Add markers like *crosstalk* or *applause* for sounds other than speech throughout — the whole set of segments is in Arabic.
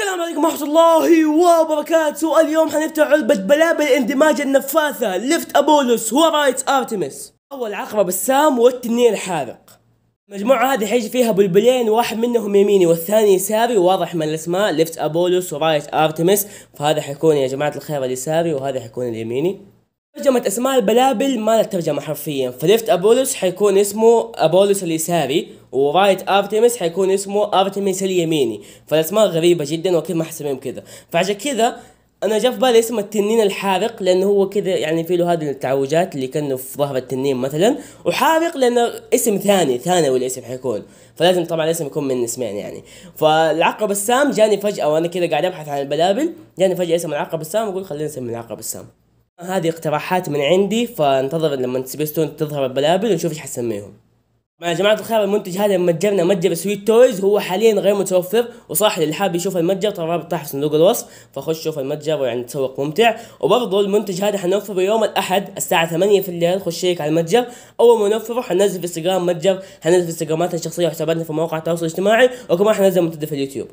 السلام عليكم ورحمة الله وبركاته اليوم حنفتح علبة بلابل اندماج النفاثة ليفت ابولوس ورايت ارتمس اول عقرب السام والتنين الحارق المجموعة هذه حيجي فيها بلبلين واحد منهم يميني والثاني يساري وواضح من الاسماء ليفت ابولوس ورايت ارتمس فهذا حيكون يا جماعة الخير اليساري وهذا حيكون اليميني ترجمة اسماء البلابل ما لها ترجمة حرفيا فليفت ابولوس حيكون اسمه ابولوس اليساري ورايت ارتيمس حيكون اسمه ارتيمس اليميني فالاسماء غريبة جدا وكل ما حسميهم كذا فعشان كذا انا جاء في بالي اسم التنين الحارق لانه هو كذا يعني في له هذه التعوجات اللي كانوا في ظهر التنين مثلا وحارق لانه اسم ثاني ثاني الاسم حيكون فلازم طبعا الاسم يكون من اسمين يعني فالعقرب السام جاني فجاه وانا كذا قاعد ابحث عن البلابل جاني فجاه اسم العقرب السام وقلت خلينا نسمي العقرب السام هذه اقتراحات من عندي فانتظر لما سبيستون تظهر البلابل ونشوف ايش حسميهم مع جماعة الخير المنتج هذا متجرنا متجر سويت تويز هو حاليا غير متوفر وصح اللي حاب يشوف المتجر ترى الرابط تحت في صندوق الوصف فخش شوف المتجر ويعني تسوق ممتع وبرضه المنتج هذا حنوفره يوم الاحد الساعة 8 في الليل خش شيك على المتجر اول ما نوفره حننزل في انستغرام متجر حننزل في انستغراماتنا الشخصية وحساباتنا في مواقع التواصل الاجتماعي وكمان حننزل منتدى في اليوتيوب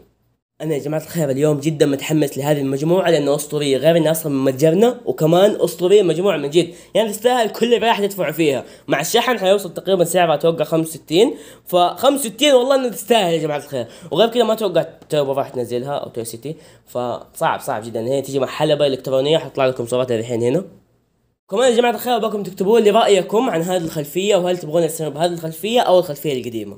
انا يا جماعه الخير اليوم جدا متحمس لهذه المجموعه لانها اسطوريه غير انها اصلا من متجرنا وكمان اسطوريه مجموعه من جد يعني تستاهل كل راح تدفع فيها مع الشحن حيوصل تقريبا سعرها اتوقع 65 ف 65 والله انها تستاهل يا جماعه الخير وغير كذا ما اتوقع توبا راح تنزلها او تو سيتي فصعب صعب جدا هي تجي مع حلبه الكترونيه حطلع لكم صورتها الحين هنا كمان يا جماعه الخير ابغاكم تكتبوا لي رايكم عن هذه الخلفيه وهل تبغون نستمر بهذه الخلفيه او الخلفيه القديمه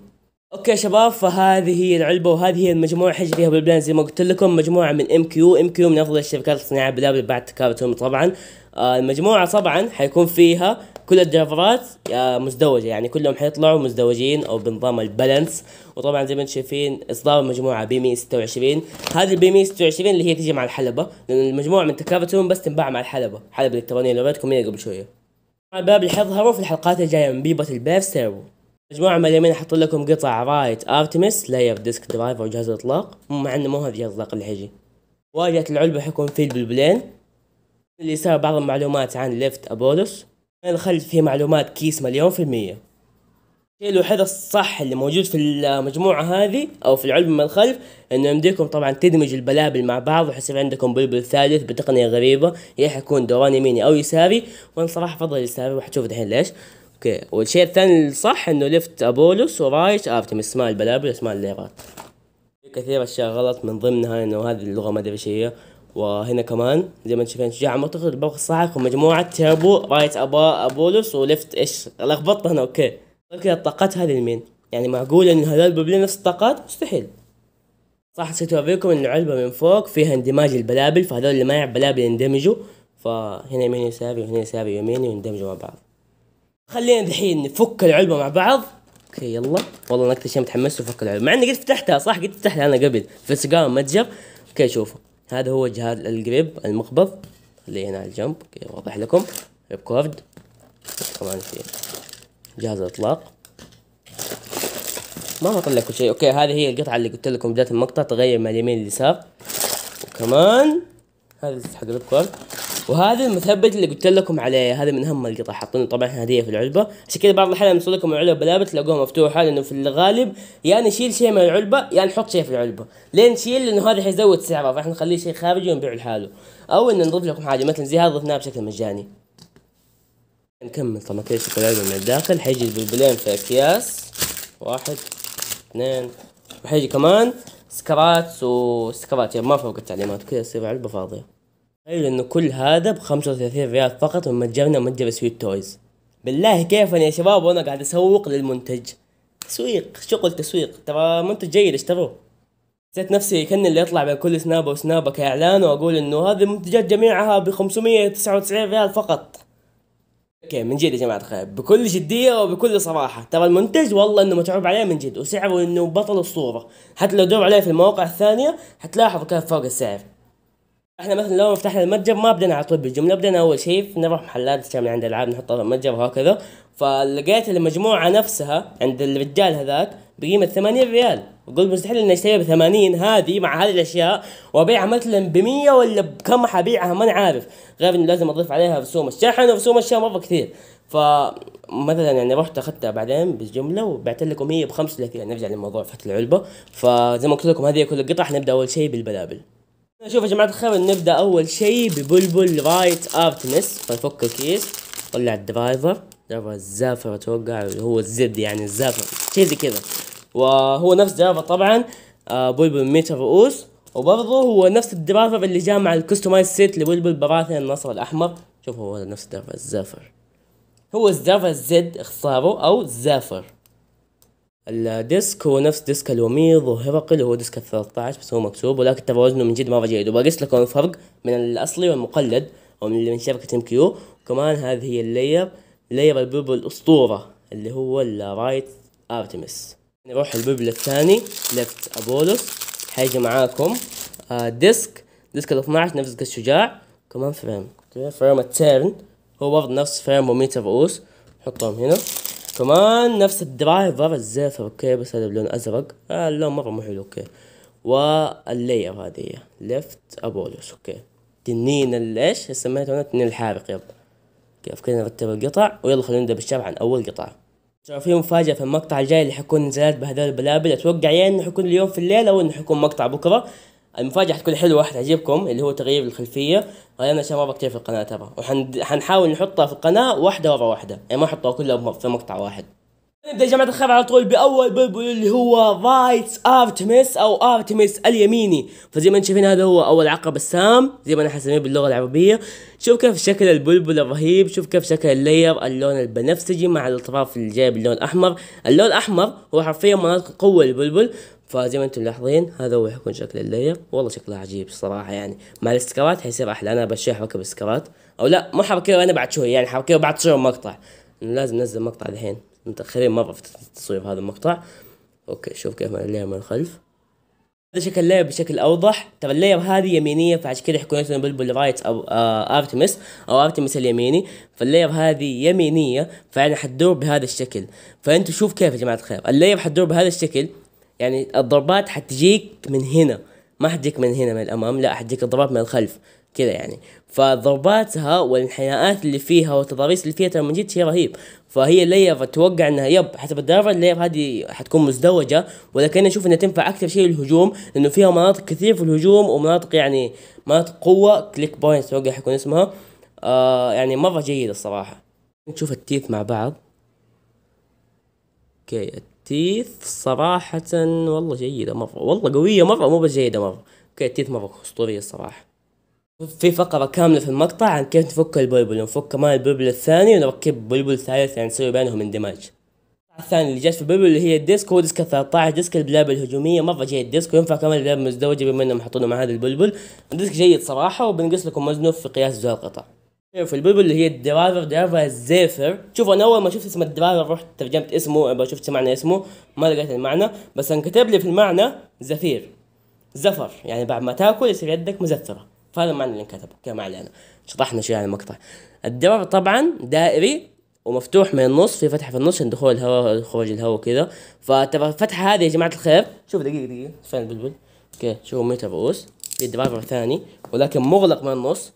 اوكي شباب فهذه هي العلبه وهذه هي المجموعه حج فيها بالبلان زي ما قلت لكم مجموعه من ام كيو ام كيو من افضل الشركات الصناعيه بالابل بعد تكابتهم طبعا آه المجموعه طبعا حيكون فيها كل الدرايفرات مزدوجه يعني كلهم حيطلعوا مزدوجين او بنظام البالانس وطبعا زي ما انتم شايفين اصدار المجموعه بي 126 هذه البي 126 اللي هي تجي مع الحلبه لان المجموعه من تكابتهم بس تنباع مع الحلبه الحلبه الالكترونيه اللي وريتكم هي قبل شويه باب اللي حيظهروا في الحلقات الجايه من بيبه البيف سيرفو مجموعة من اليمين احط لكم قطع رايت ارتمس لاير ديسك درايف او جهاز الاطلاق مع انه مو هذا جهاز الاطلاق اللي حيجي واجهة العلبة حيكون فيه البلبلين اللي اليسار بعض المعلومات عن ليفت ابولوس من الخلف فيه معلومات كيس مليون في المية الشيء الوحيد الصح اللي موجود في المجموعة هذه أو في العلبة من الخلف إنه يمديكم طبعا تدمج البلابل مع بعض وحيصير عندكم بلبل ثالث بتقنية غريبة يا حيكون دوران يميني أو يساري وأنا صراحة أفضل يساري وحتشوف دحين ليش اوكي والشيء الثاني الصح انه ليفت ابولوس ورايت ارتمس اسماء البلابل اسماء الليرات في كثير اشياء غلط من ضمنها انه هذه اللغه ما ادري ايش هي وهنا كمان زي ما انتم شايفين شجاع معتقد البرق الصاعق ومجموعة تيربو رايت أبا أبولوس ولفت ايش لخبطت هنا اوكي اوكي كذا الطاقات هذه لمين؟ يعني معقول ان هذول بيبلين نفس الطاقات؟ مستحيل صح نسيت اوريكم ان العلبة من فوق فيها اندماج البلابل فهذول اللي ما يعرف بلابل يندمجوا فهنا يمين يساري وهنا يساري يمين يندمجوا مع بعض خلينا دحين نفك العلبه مع بعض اوكي يلا والله انا اكثر شيء متحمس فك العلبه مع اني قد فتحتها صح قد فتحتها انا قبل في سقام متجر اوكي شوفوا هذا هو جهاز القريب المقبض اللي هنا على الجنب اوكي واضح لكم ريكورد كمان في جهاز الاطلاق ما بطلع كل شيء اوكي هذه هي القطعه اللي قلت لكم بدايه المقطع تغير من اليمين لليسار وكمان هذا حق الريكورد وهذا المثبت اللي قلت لكم عليه هذا من اهم القطع حاطين طبعا هديه في العلبه عشان كذا بعض الاحيان نوصل لكم العلبه بلابه تلاقوها مفتوحه لانه في الغالب يا يعني نشيل شيء من العلبه يا يعني نحط شيء في العلبه ليه نشيل لانه هذا حيزود سعره فاحنا نخليه شيء خارجي ونبيعه لحاله او ان نضيف لكم حاجه مثلا زي هذا ضفناه بشكل مجاني نكمل طبعا كذا شكل العلبه من الداخل حيجي البلبلين في اكياس واحد اثنين وحيجي كمان سكرات وسكرات يعني ما فوق التعليمات كذا تصير علبه فاضيه تخيل أيوة، انه كل هذا ب 35 ريال فقط من متجرنا ومتجر سويت تويز بالله كيفا يا شباب وانا قاعد اسوق للمنتج تسويق شغل تسويق ترى منتج جيد اشتروه حسيت نفسي كان اللي يطلع بين كل سنابه وسنابه كاعلان واقول انه هذه المنتجات جميعها ب 599 ريال فقط اوكي من جد يا جماعه الخير بكل جديه وبكل صراحه ترى المنتج والله انه متعوب عليه من جد وسعره انه بطل الصوره حتى لو دور عليه في المواقع الثانيه حتلاحظ كيف فوق السعر احنا مثلا لو فتحنا المتجر ما بدنا على طول بالجمله بدنا اول شيء نروح محلات كم عند العاب نحطها المتجر وهكذا فلقيت المجموعه نفسها عند الرجال هذاك بقيمه 80 ريال وقلت مستحيل اني اشتريها ب 80 هذه مع هذه الاشياء وابيعها مثلا ب 100 ولا بكم حبيعها ما عارف غير انه لازم اضيف عليها رسوم الشحن ورسوم الشحن مره كثير فمثلا يعني رحت اخذتها بعدين بالجمله وبعت لكم هي ب 35 نرجع للموضوع فتح العلبه فزي ما قلت لكم هذه كل القطع حنبدا اول شيء بالبلابل شوف يا جماعة الخير نبدأ أول شيء ببلبل رايت أرتمس فنفك الكيس طلع الدرايفر درايفر الزافر أتوقع هو الزد يعني الزافر شيء زي كذا وهو نفس درايفر طبعا آه، بلبل ميتا رؤوس وبرضه هو نفس الدرايفر اللي جاء مع الكستمايز سيت لبلبل براثن النصر الأحمر شوف هو نفس درايفر الزافر هو الزافر الزد اختصاره أو الزافر الديسك هو نفس ديسك الوميض وهرقل هو ديسك الثلاثة بس هو مكتوب ولكن ترى وزنه من جد مرة جيد وبقيس لكم الفرق من الأصلي والمقلد أو من اللي من شبكة ام كيو وكمان هذه هي اللير لير البيبل الأسطورة اللي هو الرايت ارتمس نروح البيبل الثاني ليفت ابولوس حيجي معاكم آه، ديسك ديسك ال 12 نفس ديسك الشجاع كمان فريم فريم التيرن هو برضه نفس فريم وميتر رؤوس نحطهم هنا كمان نفس الدرايفر الزفر اوكي بس هذا بلون ازرق آه اللون مره مو حلو اوكي والليير هذه ليفت ابولوس اوكي تنين الايش سميته انا تنين الحارق يب كيف كذا نرتب القطع ويلا خلينا نبدا بالشرح عن اول قطعه ترى في مفاجأة في المقطع الجاي اللي حيكون نزلات بهذول البلابل اتوقع يا انه حيكون اليوم في الليل او انه حيكون مقطع بكرة المفاجأة حتكون حلوة حتعجبكم اللي هو تغيير الخلفية غيرنا اشياء شباب كثير في القناه ترى وحنحاول نحطها في القناه واحده ورا واحده يعني ما احطها كلها في مقطع واحد نبدا يا جماعه الخير على طول باول بلبل اللي هو رايتس ارتمس او ارتمس اليميني فزي ما انتم شايفين هذا هو اول عقرب السام زي ما انا حسميه باللغه العربيه شوف كيف شكل البلبل الرهيب شوف كيف شكل اللير اللون البنفسجي مع الاطراف اللي جايه باللون الاحمر اللون الاحمر هو حرفيا مناطق قوه البلبل فزي ما انتم ملاحظين هذا هو حيكون شكل اللاير والله شكلها عجيب الصراحه يعني مع الاستكرات حيصير احلى انا بشي حركه بالاستكرات او لا مو حركه انا بعد شوي يعني حركه بعد شوي مقطع لازم ننزل مقطع الحين متاخرين مره في تصوير هذا المقطع اوكي شوف كيف اللاير من الخلف هذا شكل اللاير بشكل اوضح ترى اللاير هذه يمينيه فعشان كذا حيكون اسمه بلبل رايت او آه ارتمس او ارتمس اليميني فاللاير هذه يمينيه فانا حتدور بهذا الشكل فانتم شوف كيف يا جماعه الخير اللاير حتدور بهذا الشكل يعني الضربات حتجيك من هنا ما حتجيك من هنا من الامام لا حتجيك الضربات من الخلف كذا يعني فضرباتها والانحناءات اللي فيها والتضاريس اللي فيها ترى من جد شيء رهيب فهي الليف اتوقع انها يب حسب الدرجه الليف هذه حتكون مزدوجه ولكن اشوف انها تنفع اكثر شيء للهجوم لانه فيها مناطق كثير في الهجوم ومناطق يعني مناطق قوه كليك بوينت اتوقع حيكون اسمها آه يعني مره جيده الصراحه نشوف التيث مع بعض اوكي تيث صراحة والله جيدة مرة والله قوية مرة مو بس جيدة مرة اوكي تيث مرة اسطورية الصراحة في فقرة كاملة في المقطع عن كيف نفك البلبل ونفك كمان البلبل الثاني ونركب بلبل ثالث يعني نسوي بينهم اندماج الثاني اللي جات في البلبل اللي هي الديسك هو ديسك 13 ديسك البلاب الهجوميه مره جيد الديسك وينفع كمان البلاب مزدوجه بما انهم يحطونه مع هذا البلبل ديسك جيد صراحه وبنقص لكم وزنه في قياس زي القطع في البلبل اللي هي الدرايفر درايفر الزيفر شوف انا اول ما شفت اسم الدرايفر رحت ترجمت اسمه شفت معنى اسمه ما لقيت المعنى بس انكتب لي في المعنى زفير زفر يعني بعد ما تاكل يصير يدك مزفره فهذا المعنى اللي انكتب اوكي ما علينا شطحنا شيء على المقطع الدرايفر طبعا دائري ومفتوح من النص في فتحه في النص عشان دخول الهواء خروج الهواء كذا فترى الفتحه هذه يا جماعه الخير شوف دقيقه دقيقه فين البلبل اوكي شوفوا متى رؤوس في درايفر ثاني ولكن مغلق من النص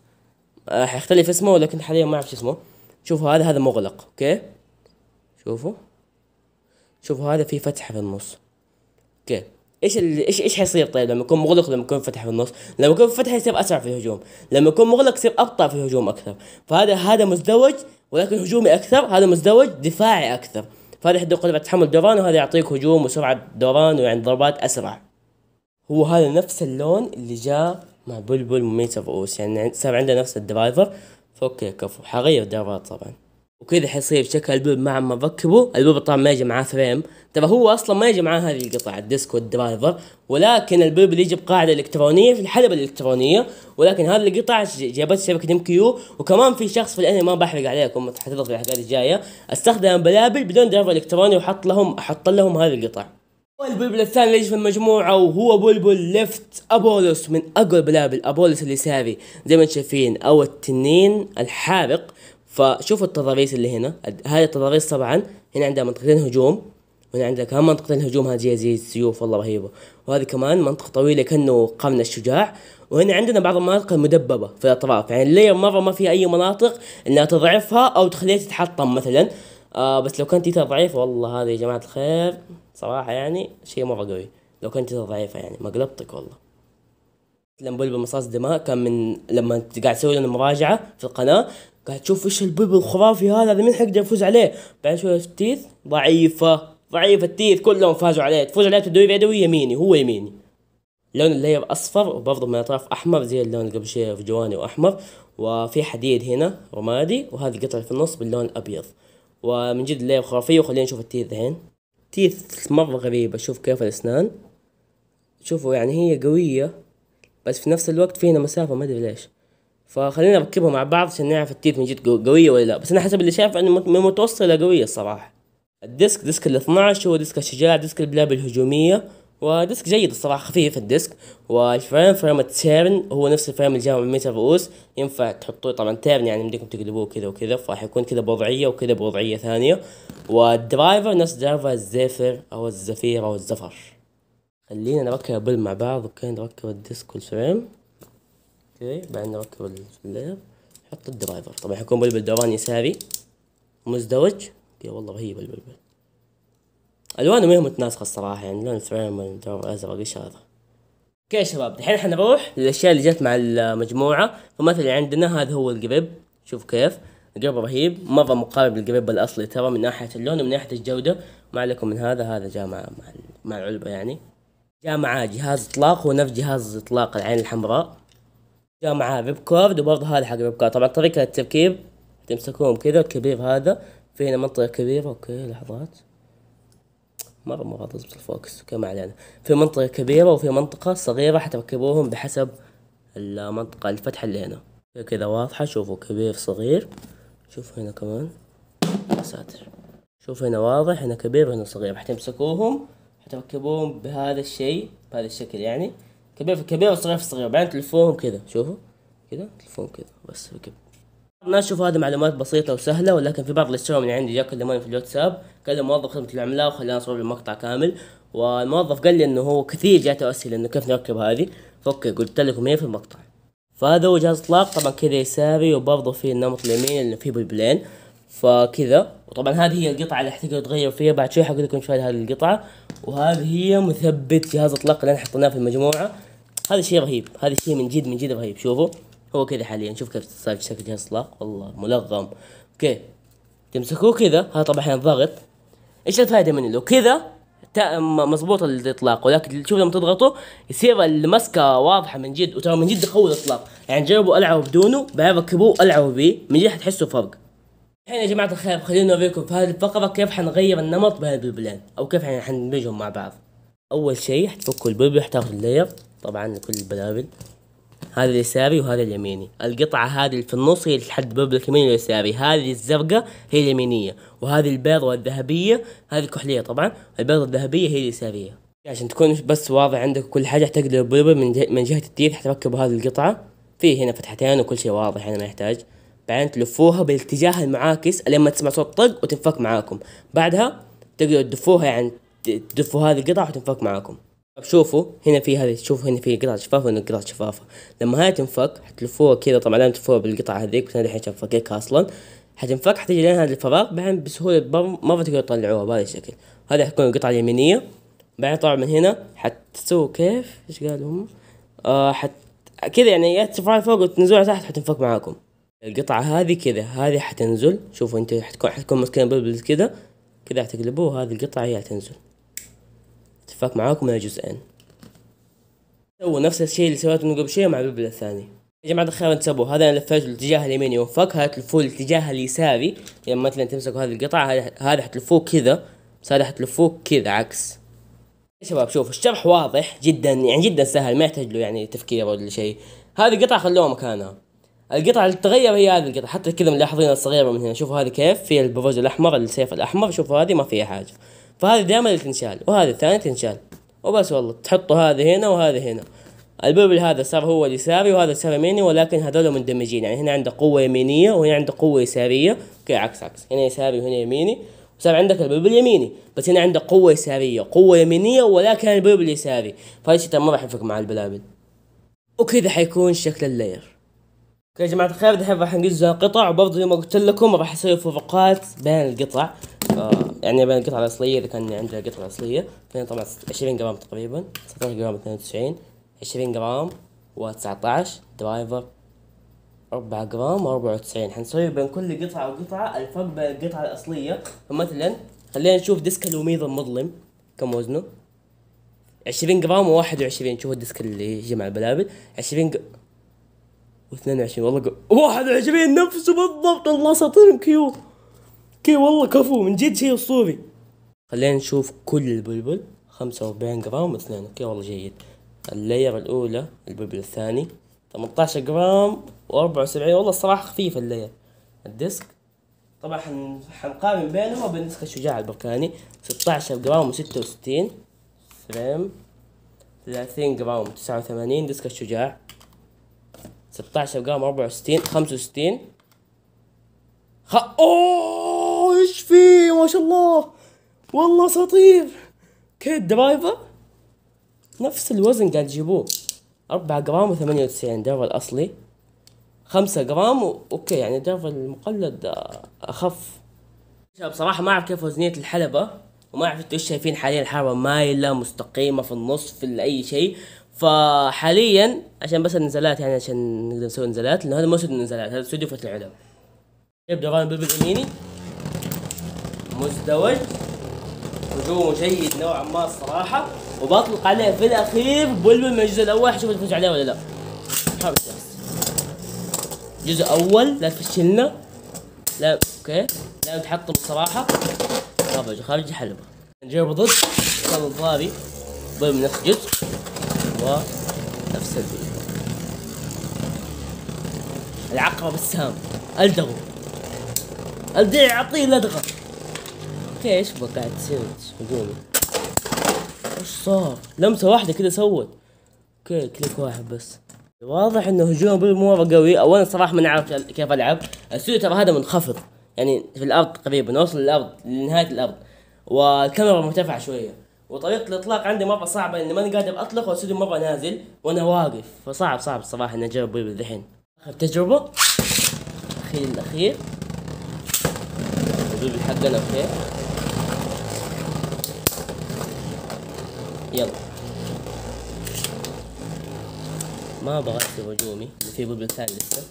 آه، حيختلف اسمه ولكن حاليا ما اعرف شو اسمه شوفوا هذا هذا مغلق اوكي شوفوا شوفوا هذا في فتحة في النص اوكي ايش اللي ايش ايش حيصير طيب لما يكون مغلق لما يكون فتح في النص لما يكون فتح يصير اسرع في الهجوم لما يكون مغلق يصير ابطا في الهجوم اكثر فهذا هذا مزدوج ولكن هجومي اكثر هذا مزدوج دفاعي اكثر فهذا يحدد قدرة تحمل دوران وهذا يعطيك هجوم وسرعة دوران ويعني ضربات اسرع هو هذا نفس اللون اللي جاء مع بلبل مميزة في اوس يعني صار عنده نفس الدرايفر فاوكي كفو حغير درايفرات طبعا وكذا حيصير شكل الباب مع ما ركبه الباب طبعا ما يجي معاه فريم ترى هو اصلا ما يجي معاه هذه القطع الديسك والدرايفر ولكن البلبل اللي يجي بقاعده الكترونيه في الحلبه الالكترونيه ولكن هذه القطع جابت شبكه ام كيو وكمان في شخص في الانمي ما بحرق عليكم حتضغط في الحلقات الجايه استخدم بلابل بدون درايفر الكتروني وحط لهم احط لهم هذه القطع البلبل الثاني اللي يجي في المجموعة وهو بلبل ليفت أبولوس من أقوى البلابل أبولوس اللي سافي زي ما انتم شايفين أو التنين الحارق فشوفوا التضاريس اللي هنا هاي التضاريس طبعا هنا عندها منطقتين هجوم وهنا عندها كمان منطقتين هجوم هذه زي السيوف والله رهيبة وهذه كمان منطقة طويلة كأنه قرن الشجاع وهنا عندنا بعض المناطق المدببة في الأطراف يعني اللير مرة ما فيها أي مناطق إنها تضعفها أو تخليها تتحطم مثلا آه بس لو كانت تيتا ضعيفة والله هذه يا جماعة الخير صراحة يعني شيء مرة قوي لو كانت تيتا ضعيفة يعني مقلبتك والله لما بلبل مصاص دماء كان من لما انت قاعد تسوي لنا مراجعة في القناة قاعد تشوف ايش البلبل الخرافي هذا هذا مين حيقدر يفوز عليه بعد شوية التيث ضعيفة ضعيفة التيث كلهم فازوا عليه تفوز عليه تدوي بيدوي يميني هو يميني لون اللير اصفر وبرضه من الاطراف احمر زي اللون قبل شوي في جواني واحمر وفي حديد هنا رمادي وهذه قطعة في النص باللون الابيض ومن جد لعبة خرافية وخلينا نشوف التيث ذهين تيث مرة غريبة شوف كيف الأسنان شوفوا يعني هي قوية بس في نفس الوقت فينا مسافة ما أدري ليش فخلينا نركبها مع بعض عشان نعرف التيث من جد قوية ولا لا بس أنا حسب اللي شايف أنه من متوسطة إلى قوية الصراحة الديسك ديسك ال 12 هو ديسك الشجاع ديسك البلاب الهجومية وديسك جيد الصراحه خفيف الديسك والفريم فريم التيرن هو نفس الفريم اللي جاء من ميتا فوس ينفع تحطوه طبعا تيرن يعني يمديكم تقلبوه كذا وكذا فراح يكون كذا بوضعيه وكذا بوضعيه ثانيه والدرايفر نفس درايفر الزيفر او الزفير او الزفر خلينا نركب بل مع بعض اوكي نركب الديسك والفريم اوكي بعدين نركب اللير نحط الدرايفر طبعا حيكون بلبل دوران يساري مزدوج اوكي والله رهيب البلبل الوانه ما هي متناسقه الصراحه يعني لون فريم والدور الازرق ايش هذا اوكي يا شباب دحين حنروح للاشياء اللي جت مع المجموعه فمثلا عندنا هذا هو القريب شوف كيف القريب رهيب مره مقارب للقريب الاصلي ترى من ناحيه اللون ومن ناحيه الجوده ما عليكم من هذا هذا جاء مع مع العلبه يعني جاء معاه جهاز اطلاق هو نفس جهاز اطلاق العين الحمراء جاء معاه ريب كورد وبرضه هذا حق ريب كورد طبعا طريقة التركيب تمسكوهم كذا الكبير هذا في هنا منطقة كبيرة اوكي لحظات مرة مره اضبط الفوكس كما علينا في منطقة كبيرة وفي منطقة صغيرة حتركبوهم بحسب المنطقة الفتحة اللي هنا كذا واضحة شوفوا كبير صغير شوف هنا كمان يا ساتر شوف هنا واضح هنا كبير وهنا صغير حتمسكوهم حتركبوهم بهذا الشيء بهذا الشكل يعني كبير في كبير وصغير في صغير بعدين تلفوهم كذا شوفوا كذا تلفوهم كذا بس ركب ما شوف هذه معلومات بسيطة وسهلة ولكن في بعض اللي سووا من عندي جا كلموني في الواتساب كلم موظف خدمة العملاء وخلاني اصور المقطع كامل والموظف قال لي انه هو كثير جاته اسئلة انه كيف نركب هذه فاوكي قلت لكم هي في المقطع فهذا هو جهاز اطلاق طبعا كذا يساري وبرضه في النمط اليمين اللي فيه بلبلين فكذا وطبعا هذه هي القطعة اللي حتقدر تغير فيها بعد شوي حقول لكم شو هذه القطعة وهذه هي مثبت جهاز اطلاق اللي احنا حطيناه في المجموعة هذا شيء رهيب هذا شيء من جد من جد رهيب شوفوا هو كذا حاليا شوف كيف صار شكل يصلق والله ملغم اوكي تمسكوه كذا هذا طبعا الحين ضغط ايش الفائده منه لو كذا مضبوط الاطلاق ولكن شوف لما تضغطه يصير المسكه واضحه من جد وترى من جد قوي الاطلاق يعني جربوا العبوا بدونه بعدين ركبوه العبوا به من جد حتحسوا فرق الحين يا جماعه الخير خليني اوريكم في هذه الفقره كيف حنغير النمط بين البلبلين او كيف يعني حندمجهم مع بعض اول شيء حتفكوا البلبل حتاخذوا اللير طبعا كل البلابل هذا اليساري وهذا اليميني القطعة هذه اللي في النص هي اللي تحدد باب اليمين واليساري هذه الزرقاء هي اليمينية وهذه البيضة والذهبية هذه الكحلية طبعا البيضة الذهبية هي اليسارية عشان تكون بس واضح عندك كل حاجة تقدر البلبل من, من جهة التير حتركب هذه القطعة في هنا فتحتين وكل شيء واضح هنا يعني ما يحتاج بعدين تلفوها بالاتجاه المعاكس لما تسمع صوت طق وتنفك معاكم بعدها تقدروا تدفوها يعني تدفوا هذه القطعة وتنفك معاكم طيب شوفوا هنا في هذه شوفوا هنا في قطعة شفافة وهنا قطعة شفافة لما هاي تنفك حتلفوها كذا طبعا لازم تلفوها بالقطعة هذيك بس انا الحين شفككها اصلا حتنفك حتيجي لين هذا الفراغ بعدين بسهولة ما بتقدروا تطلعوها بهذا الشكل هذه حتكون القطعة اليمينية بعدين طبعا من هنا حتسووا كيف ايش قالوا هم آه حت كذا يعني يا ترفعها فوق وتنزلها تحت حتنفك معاكم القطعة هذه كذا هذه حتنزل شوفوا انتوا حتكون حتكون مسكينه بلبل كذا كذا حتقلبوه هذه القطعة هي حتنزل اتفاق معاكم على جزئين سووا نفس الشيء اللي سويته من قبل شيء مع البلبل الثاني يا جماعة الخير انتبهوا هذا انا لفيته الاتجاه اليميني وانفك هذا تلفوه الاتجاه اليساري يعني مثلا تمسكوا هذه القطعة هذا حتلفوه كذا بس هذا حتلفوه كذا عكس يا شباب شوف الشرح واضح جدا يعني جدا سهل ما يحتاج له يعني تفكير ولا شيء هذه قطعة خلوها مكانها القطعة اللي تتغير هي هذه القطعة حتى كذا ملاحظين الصغيرة من هنا شوفوا هذه كيف فيها البروج الأحمر السيف الأحمر شوفوا هذه ما فيها حاجة فهذه دائما اللي تنشال وهذه الثانية تنشال وبس والله تحطوا هذه هنا وهذه هنا الببل هذا صار هو اليساري وهذا صار يميني ولكن هذول مندمجين يعني هنا عنده قوة يمينية وهنا عنده قوة يسارية اوكي عكس عكس هنا يساري وهنا يميني صار عندك الببل يميني بس هنا عنده قوة يسارية قوة يمينية ولكن الببل يساري فهذا ما راح يفرق مع البلابل وكذا حيكون شكل اللاير اوكي يا جماعة الخير دحين راح نقزها قطع وبرضه زي ما قلت لكم راح يصير فروقات بين القطع آه، يعني بين القطعة الأصلية إذا كان عندها قطعة أصلية فهنا طبعا عشرين جرام تقريبا 19 جرام اثنين وتسعين عشرين جرام 19 درايفر أربعة جرام وأربعة وتسعين حنسوي بين كل قطعة وقطعة الفرق بين القطعة الأصلية فمثلا خلينا نشوف ديسك الوميض المظلم كم وزنه عشرين جرام وواحد وعشرين شوفوا الديسك اللي يجي مع البلابل عشرين ج... واثنين وعشرين والله واحد وعشرين نفسه بالضبط الله ساطير كيو كي والله كفو من جد شيء اسطوري خلينا نشوف كل البلبل 45 جرام اثنين اوكي والله جيد اللاير الاولى البلبل الثاني 18 جرام و74 والله الصراحه خفيف اللاير الديسك طبعا حنقارن بينهم وبين نسخه الشجاع البركاني 16 جرام و66 فريم 30 جرام 89 ديسك الشجاع 16 جرام 64 65 خ... اوه ايش فيه ما شاء الله والله اساطير كيد درايفر نفس الوزن قاعد يجيبوه 4 جرام و98 درايفر الأصلي 5 جرام و... أوكي يعني درايفر المقلد آه، أخف بصراحة ما أعرف كيف وزنية الحلبة وما أعرف انتم إيش شايفين حاليا الحلبة مايلة مستقيمة في النص في أي شيء فحاليا عشان بس النزلات يعني عشان نقدر نسوي نزلات لأنه هذا مو استوديو نزلات هذا استوديو فتح العلم يبدأ غالبا بالأميني مزدوج هجومه جيد نوعا ما الصراحه وبطلق عليه في الاخير بلبل من الجزء الاول حشوف نفوز عليه ولا لا جزء اول لا تفشلنا لا اوكي لا تحطم الصراحه خرج خارج حلبة نجيب ضد كان بلبل من نفس الجزء ونفس الفيديو العقرب السام الدغو الدي يعطيه لدغه فيها ايش بقى سوت هجومي ايش صار لمسه واحده كذا سوت اوكي كليك واحد بس واضح انه هجوم بيل قوي قوي انا صراحه ما نعرف كيف العب السوق ترى هذا منخفض يعني في الارض تقريبا نوصل للارض لنهايه الارض والكاميرا مرتفعه شويه وطريقه الاطلاق عندي مره صعبه لاني ماني قادر اطلق والاستوديو مره نازل وانا واقف فصعب صعب الصراحه اني اجرب بيبي ذحين اخر تجربه الاخير الاخير بيبي حقنا اوكي يلا ما ابغى اكتب هجومي في بلبل ثاني لسه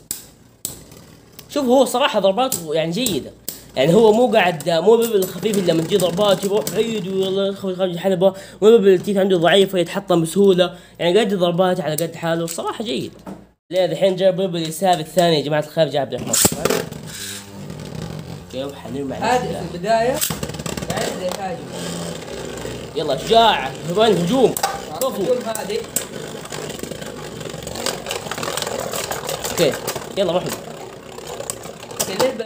شوف هو صراحه ضرباته يعني جيده يعني هو مو قاعد مو بيبل خفيف اللي لما تجي ضربات يروح بعيد ويلا خارج الحلبه مو بيبل تيت عنده ضعيف ويتحطم بسهوله يعني قد ضربات على قد حاله صراحه جيد ليه الحين جاب بيبل يساب الثاني يا جماعه الخير جاب عبد الرحمن اوكي وحنرمي عليه هذه في البدايه بعد يهاجم يلا شجاع هبان هجوم كفو اوكي يلا روحوا ليه باب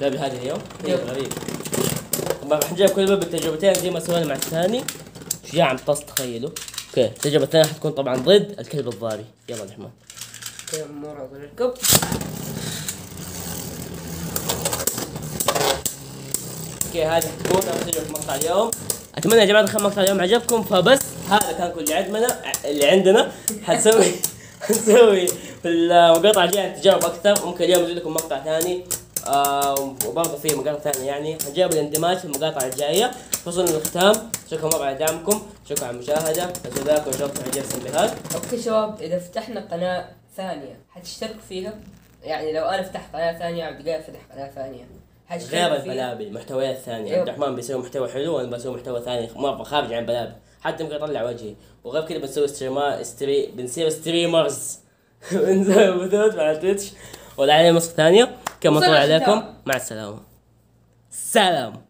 باب هذا اليوم؟ يلا غريب طبعا احنا جايب كل باب التجربتين زي ما سوينا مع الثاني عم امتص تخيلوا اوكي التجربة الثانية حتكون طبعا ضد الكلب الضاري يلا يا حماد مرة الكلب اوكي هذه تكون تجربة مقطع اليوم اتمنى يا جماعه الخير مقطع اليوم عجبكم فبس هذا كان كل اللي عندنا اللي عندنا حنسوي *laughs* حنسوي في المقاطع الجايه تجاوب اكثر ممكن اليوم نزيد لكم مقطع ثاني آه وبرضه في مقاطع ثانيه يعني حنجاوب الاندماج في المقاطع الجايه وصلنا للختام شكرا مرة على دعمكم شكرا على المشاهده وجزاكم وجزاكم على جلسه بهذا اوكي شباب اذا فتحنا قناه ثانيه حتشتركوا فيها يعني لو انا فتحت قناه ثانيه عبد القادر فتح قناه ثانيه غير البلابي المحتويات الثانيه إيه. عبد الرحمن بيسوي محتوى حلو وانا بسوي محتوى ثاني مره خارج عن بلابي حتى يمكن اطلع وجهي وغير كذا بنسوي ستريما استري بنصير ستريمرز *laughs* بنسوي بثوث على تويتش ولا علينا نسخه ثانيه كم طلع عليكم مع السلامه سلام